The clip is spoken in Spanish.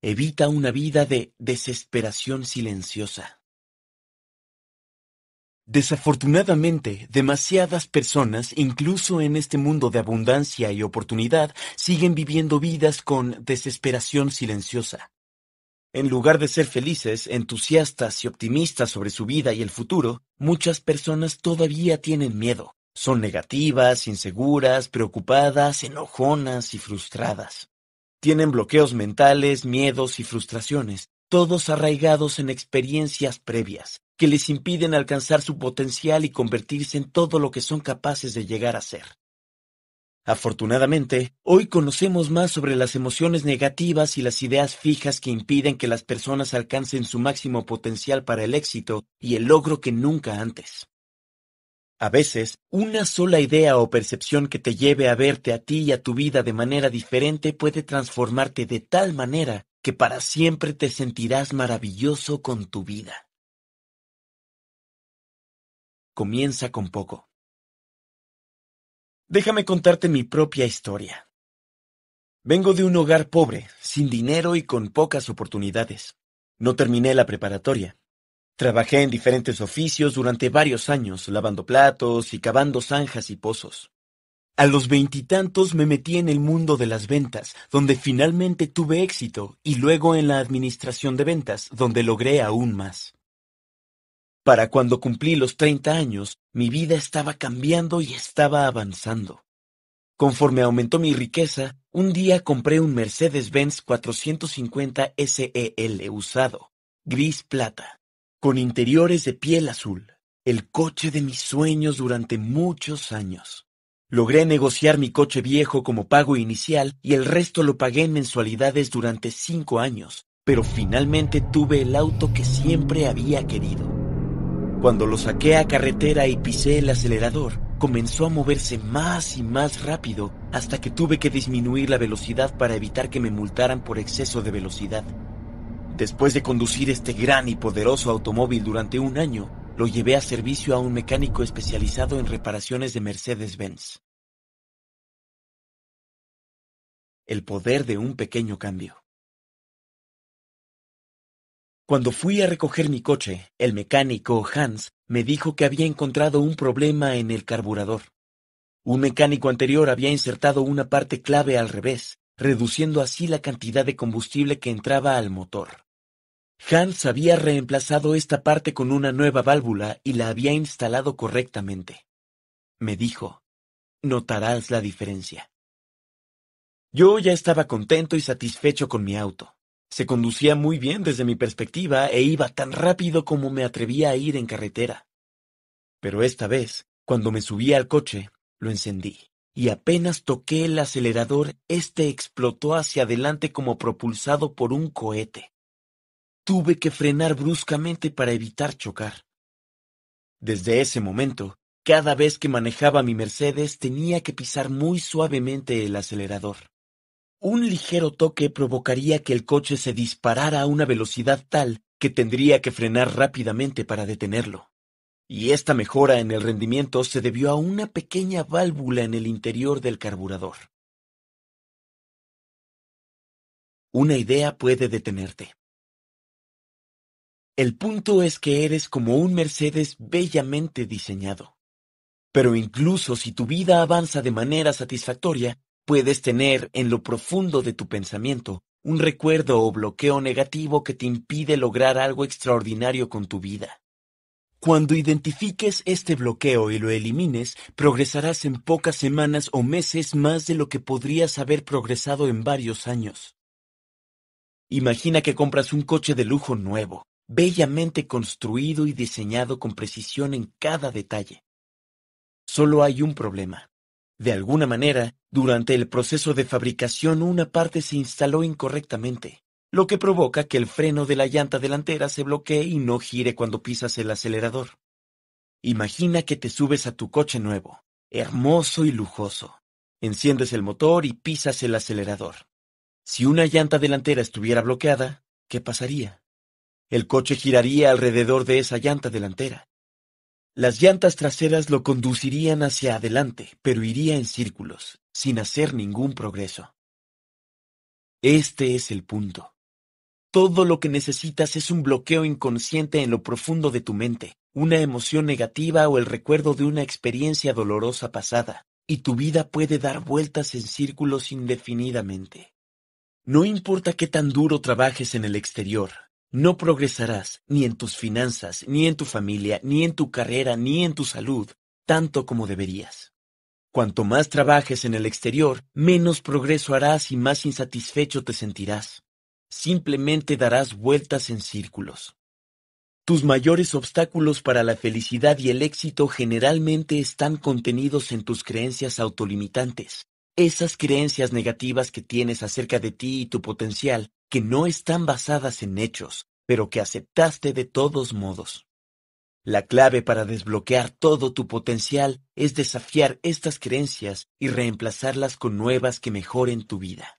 Evita una vida de desesperación silenciosa. Desafortunadamente, demasiadas personas, incluso en este mundo de abundancia y oportunidad, siguen viviendo vidas con desesperación silenciosa. En lugar de ser felices, entusiastas y optimistas sobre su vida y el futuro, muchas personas todavía tienen miedo. Son negativas, inseguras, preocupadas, enojonas y frustradas. Tienen bloqueos mentales, miedos y frustraciones, todos arraigados en experiencias previas, que les impiden alcanzar su potencial y convertirse en todo lo que son capaces de llegar a ser. Afortunadamente, hoy conocemos más sobre las emociones negativas y las ideas fijas que impiden que las personas alcancen su máximo potencial para el éxito y el logro que nunca antes. A veces, una sola idea o percepción que te lleve a verte a ti y a tu vida de manera diferente puede transformarte de tal manera que para siempre te sentirás maravilloso con tu vida. Comienza con poco. Déjame contarte mi propia historia. Vengo de un hogar pobre, sin dinero y con pocas oportunidades. No terminé la preparatoria. Trabajé en diferentes oficios durante varios años, lavando platos y cavando zanjas y pozos. A los veintitantos me metí en el mundo de las ventas, donde finalmente tuve éxito, y luego en la administración de ventas, donde logré aún más. Para cuando cumplí los treinta años, mi vida estaba cambiando y estaba avanzando. Conforme aumentó mi riqueza, un día compré un Mercedes-Benz 450 SEL usado, gris plata. Con interiores de piel azul, el coche de mis sueños durante muchos años. Logré negociar mi coche viejo como pago inicial y el resto lo pagué en mensualidades durante cinco años, pero finalmente tuve el auto que siempre había querido. Cuando lo saqué a carretera y pisé el acelerador, comenzó a moverse más y más rápido hasta que tuve que disminuir la velocidad para evitar que me multaran por exceso de velocidad. Después de conducir este gran y poderoso automóvil durante un año, lo llevé a servicio a un mecánico especializado en reparaciones de Mercedes-Benz. El poder de un pequeño cambio. Cuando fui a recoger mi coche, el mecánico Hans me dijo que había encontrado un problema en el carburador. Un mecánico anterior había insertado una parte clave al revés, reduciendo así la cantidad de combustible que entraba al motor. Hans había reemplazado esta parte con una nueva válvula y la había instalado correctamente. Me dijo, notarás la diferencia. Yo ya estaba contento y satisfecho con mi auto. Se conducía muy bien desde mi perspectiva e iba tan rápido como me atrevía a ir en carretera. Pero esta vez, cuando me subí al coche, lo encendí, y apenas toqué el acelerador, éste explotó hacia adelante como propulsado por un cohete. Tuve que frenar bruscamente para evitar chocar. Desde ese momento, cada vez que manejaba mi Mercedes tenía que pisar muy suavemente el acelerador. Un ligero toque provocaría que el coche se disparara a una velocidad tal que tendría que frenar rápidamente para detenerlo. Y esta mejora en el rendimiento se debió a una pequeña válvula en el interior del carburador. Una idea puede detenerte. El punto es que eres como un Mercedes bellamente diseñado. Pero incluso si tu vida avanza de manera satisfactoria, puedes tener en lo profundo de tu pensamiento un recuerdo o bloqueo negativo que te impide lograr algo extraordinario con tu vida. Cuando identifiques este bloqueo y lo elimines, progresarás en pocas semanas o meses más de lo que podrías haber progresado en varios años. Imagina que compras un coche de lujo nuevo bellamente construido y diseñado con precisión en cada detalle. Solo hay un problema. De alguna manera, durante el proceso de fabricación una parte se instaló incorrectamente, lo que provoca que el freno de la llanta delantera se bloquee y no gire cuando pisas el acelerador. Imagina que te subes a tu coche nuevo, hermoso y lujoso. Enciendes el motor y pisas el acelerador. Si una llanta delantera estuviera bloqueada, ¿qué pasaría? El coche giraría alrededor de esa llanta delantera. Las llantas traseras lo conducirían hacia adelante, pero iría en círculos, sin hacer ningún progreso. Este es el punto. Todo lo que necesitas es un bloqueo inconsciente en lo profundo de tu mente, una emoción negativa o el recuerdo de una experiencia dolorosa pasada, y tu vida puede dar vueltas en círculos indefinidamente. No importa qué tan duro trabajes en el exterior, no progresarás ni en tus finanzas, ni en tu familia, ni en tu carrera, ni en tu salud, tanto como deberías. Cuanto más trabajes en el exterior, menos progreso harás y más insatisfecho te sentirás. Simplemente darás vueltas en círculos. Tus mayores obstáculos para la felicidad y el éxito generalmente están contenidos en tus creencias autolimitantes, esas creencias negativas que tienes acerca de ti y tu potencial, que no están basadas en hechos, pero que aceptaste de todos modos. La clave para desbloquear todo tu potencial es desafiar estas creencias y reemplazarlas con nuevas que mejoren tu vida.